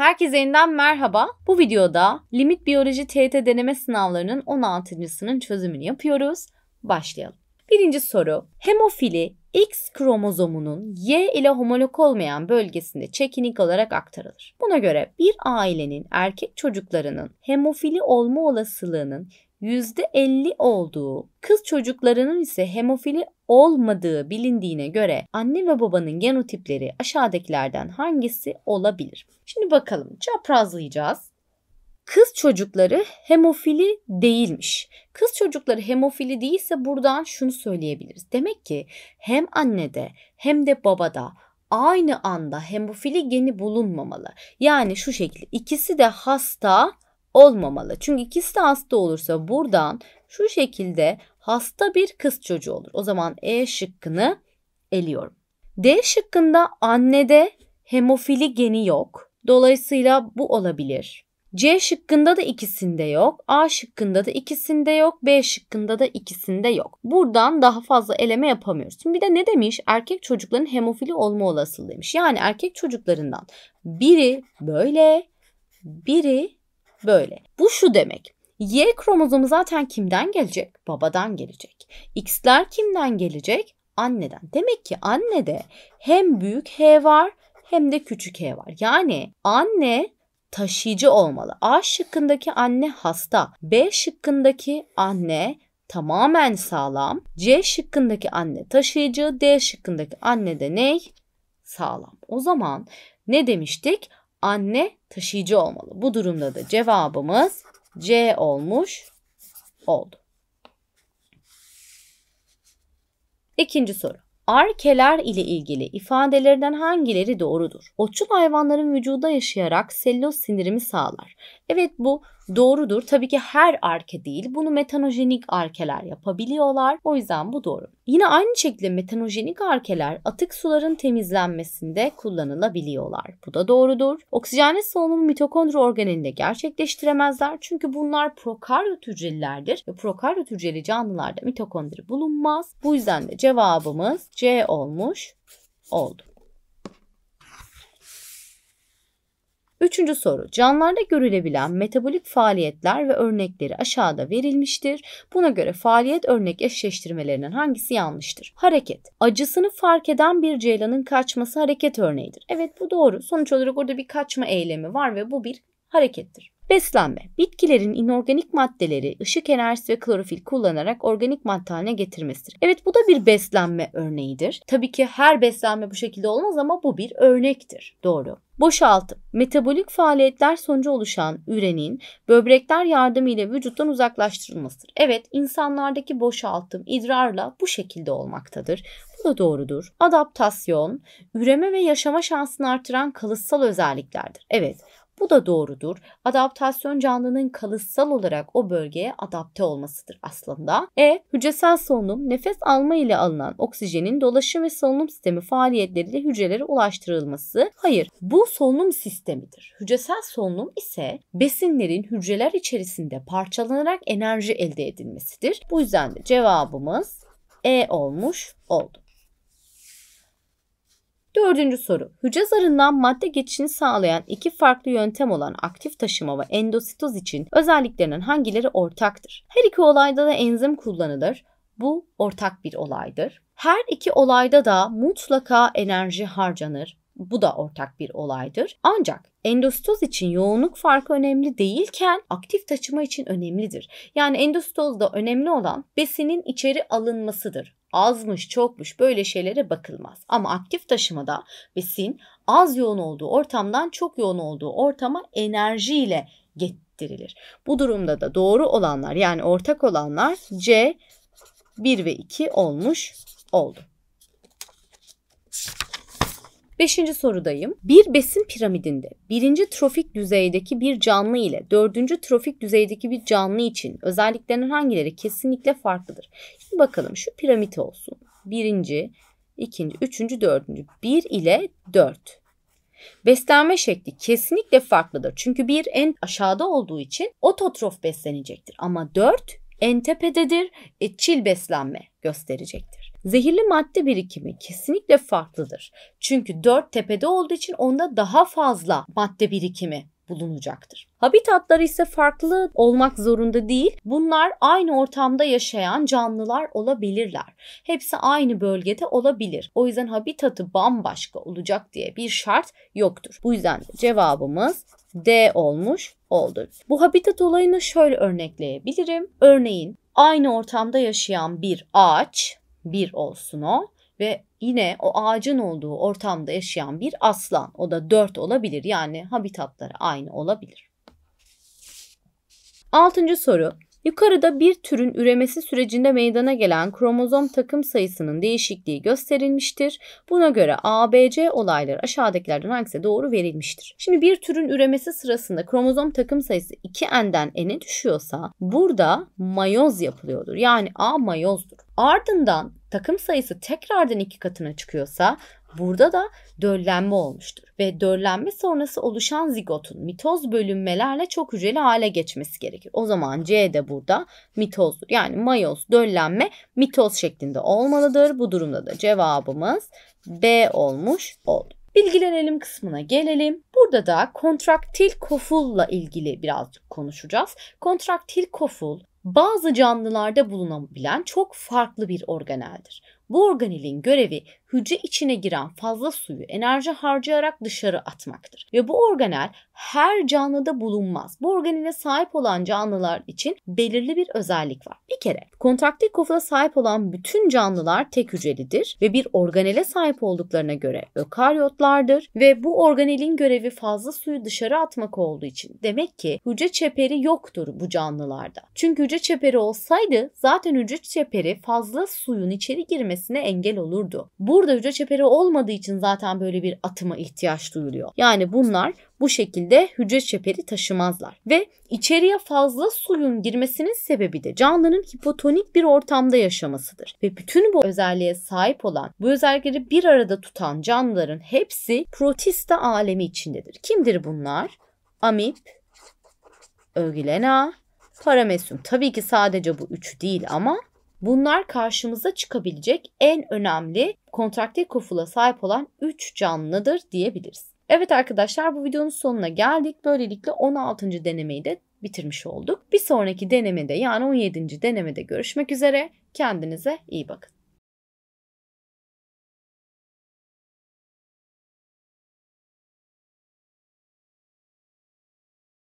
Herkese yeniden merhaba. Bu videoda limit biyoloji TET deneme sınavlarının 16.sının çözümünü yapıyoruz. Başlayalım. Birinci soru. Hemofili X kromozomunun Y ile homolog olmayan bölgesinde çekinik olarak aktarılır. Buna göre bir ailenin erkek çocuklarının hemofili olma olasılığının %50 olduğu, kız çocuklarının ise hemofili olmadığı bilindiğine göre anne ve babanın genotipleri aşağıdakilerden hangisi olabilir? Şimdi bakalım çaprazlayacağız. Kız çocukları hemofili değilmiş. Kız çocukları hemofili değilse buradan şunu söyleyebiliriz. Demek ki hem annede hem de babada aynı anda hemofili geni bulunmamalı. Yani şu şekilde ikisi de hasta olmamalı. Çünkü ikisi de hasta olursa buradan şu şekilde hasta bir kız çocuğu olur. O zaman E şıkkını eliyorum. D şıkkında annede hemofili geni yok. Dolayısıyla bu olabilir. C şıkkında da ikisinde yok. A şıkkında da ikisinde yok. B şıkkında da ikisinde yok. Buradan daha fazla eleme yapamıyoruz. Şimdi bir de ne demiş? Erkek çocukların hemofili olma olasılığı demiş. Yani erkek çocuklarından biri böyle, biri böyle. Bu şu demek. Y kromozomu zaten kimden gelecek? Babadan gelecek. X'ler kimden gelecek? Anneden. Demek ki annede hem büyük H var hem de küçük H var. Yani anne taşıyıcı olmalı. A şıkkındaki anne hasta. B şıkkındaki anne tamamen sağlam. C şıkkındaki anne taşıyıcı. D şıkkındaki anne de ney? Sağlam. O zaman ne demiştik? anne taşıyıcı olmalı. Bu durumda da cevabımız C olmuş oldu. İkinci soru. Arkeler ile ilgili ifadelerden hangileri doğrudur? Otçul hayvanların vücuda yaşayarak selüloz sindirimi sağlar Evet bu doğrudur. Tabii ki her arke değil. Bunu metanojenik arkeler yapabiliyorlar. O yüzden bu doğru. Yine aynı şekilde metanojenik arkeler atık suların temizlenmesinde kullanılabiliyorlar. Bu da doğrudur. Oksijenli solunum mitokondri organelinde gerçekleştiremezler. Çünkü bunlar prokaryot hücrelerdir ve prokaryot hücreli canlılarda mitokondri bulunmaz. Bu yüzden de cevabımız C olmuş oldu. Üçüncü soru. Canlarda görülebilen metabolik faaliyetler ve örnekleri aşağıda verilmiştir. Buna göre faaliyet örnek eşleştirmelerinden hangisi yanlıştır? Hareket. Acısını fark eden bir ceylanın kaçması hareket örneğidir. Evet bu doğru. Sonuç olarak orada bir kaçma eylemi var ve bu bir harekettir. Beslenme. Bitkilerin inorganik maddeleri ışık enerjisi ve klorofil kullanarak organik madde haline getirmesidir. Evet bu da bir beslenme örneğidir. Tabii ki her beslenme bu şekilde olmaz ama bu bir örnektir. Doğru. Boşaltım. Metabolik faaliyetler sonucu oluşan ürenin böbrekler yardımıyla vücuttan uzaklaştırılmasıdır. Evet, insanlardaki boşaltım idrarla bu şekilde olmaktadır. Bu da doğrudur. Adaptasyon, üreme ve yaşama şansını artıran kalıtsal özelliklerdir. Evet, bu da doğrudur. Adaptasyon canlının kalıtsal olarak o bölgeye adapte olmasıdır aslında. E. Hücresel solunum nefes alma ile alınan oksijenin dolaşım ve solunum sistemi faaliyetleriyle hücrelere ulaştırılması. Hayır bu solunum sistemidir. Hücresel solunum ise besinlerin hücreler içerisinde parçalanarak enerji elde edilmesidir. Bu yüzden de cevabımız E olmuş oldu. Dördüncü soru. Hücre zarından madde geçişini sağlayan iki farklı yöntem olan aktif taşıma ve endositoz için özelliklerinin hangileri ortaktır? Her iki olayda da enzim kullanılır. Bu ortak bir olaydır. Her iki olayda da mutlaka enerji harcanır bu da ortak bir olaydır. Ancak endostoz için yoğunluk farkı önemli değilken aktif taşıma için önemlidir. Yani endostozda önemli olan besinin içeri alınmasıdır azmış çokmuş böyle şeylere bakılmaz. Ama aktif taşımada besin az yoğun olduğu ortamdan çok yoğun olduğu ortama enerjiyle getirilir. Bu durumda da doğru olanlar yani ortak olanlar C 1 ve 2 olmuş oldu. Beşinci sorudayım. Bir besin piramidinde birinci trofik düzeydeki bir canlı ile dördüncü trofik düzeydeki bir canlı için özelliklerin hangileri kesinlikle farklıdır? Şimdi bakalım şu piramit olsun. Birinci, ikinci, üçüncü, dördüncü. Bir ile dört. Beslenme şekli kesinlikle farklıdır. Çünkü bir en aşağıda olduğu için ototrof beslenecektir. Ama dört en tepededir, etçil beslenme gösterecektir. Zehirli madde birikimi kesinlikle farklıdır. Çünkü 4 tepede olduğu için onda daha fazla madde birikimi bulunacaktır. Habitatları ise farklı olmak zorunda değil. Bunlar aynı ortamda yaşayan canlılar olabilirler. Hepsi aynı bölgede olabilir. O yüzden habitatı bambaşka olacak diye bir şart yoktur. Bu yüzden cevabımız D olmuş oldu. Bu habitat olayını şöyle örnekleyebilirim. Örneğin aynı ortamda yaşayan bir ağaç bir olsun o ve yine o ağacın olduğu ortamda yaşayan bir aslan o da 4 olabilir yani habitatları aynı olabilir. Altıncı soru Yukarıda bir türün üremesi sürecinde meydana gelen kromozom takım sayısının değişikliği gösterilmiştir. Buna göre ABC olayları aşağıdakilerden hangisi doğru verilmiştir. Şimdi bir türün üremesi sırasında kromozom takım sayısı 2N'den N'e düşüyorsa burada mayoz yapılıyordur. Yani A mayozdur. Ardından takım sayısı tekrardan iki katına çıkıyorsa Burada da döllenme olmuştur ve döllenme sonrası oluşan zigotun mitoz bölünmelerle çok hücreli hale geçmesi gerekir. O zaman C de burada mitozdur. Yani mayoz döllenme mitoz şeklinde olmalıdır. Bu durumda da cevabımız B olmuş oldu. Bilgilenelim kısmına gelelim. Burada da kontraktil kofulla ilgili birazcık konuşacağız. Kontraktil koful bazı canlılarda bulunabilen çok farklı bir organeldir. Bu organelin görevi hücre içine giren fazla suyu enerji harcayarak dışarı atmaktır. Ve bu organel her canlıda bulunmaz. Bu organele sahip olan canlılar için belirli bir özellik var. Bir kere kontaktif sahip olan bütün canlılar tek hücrelidir ve bir organele sahip olduklarına göre ökaryotlardır ve bu organelin görevi fazla suyu dışarı atmak olduğu için demek ki hücre çeperi yoktur bu canlılarda. Çünkü hücre çeperi olsaydı zaten hücre çeperi fazla suyun içeri girmesi gelişmesine engel olurdu. Burada hücre çeperi olmadığı için zaten böyle bir atıma ihtiyaç duyuluyor. Yani bunlar bu şekilde hücre çeperi taşımazlar. Ve içeriye fazla suyun girmesinin sebebi de canlının hipotonik bir ortamda yaşamasıdır. Ve bütün bu özelliğe sahip olan, bu özellikleri bir arada tutan canlıların hepsi protista alemi içindedir. Kimdir bunlar? Amip, Ögilena, Paramesum. Tabii ki sadece bu üçü değil ama Bunlar karşımıza çıkabilecek en önemli kontraktil kofula sahip olan 3 canlıdır diyebiliriz. Evet arkadaşlar bu videonun sonuna geldik. Böylelikle 16. denemeyi de bitirmiş olduk. Bir sonraki denemede yani 17. denemede görüşmek üzere. Kendinize iyi bakın.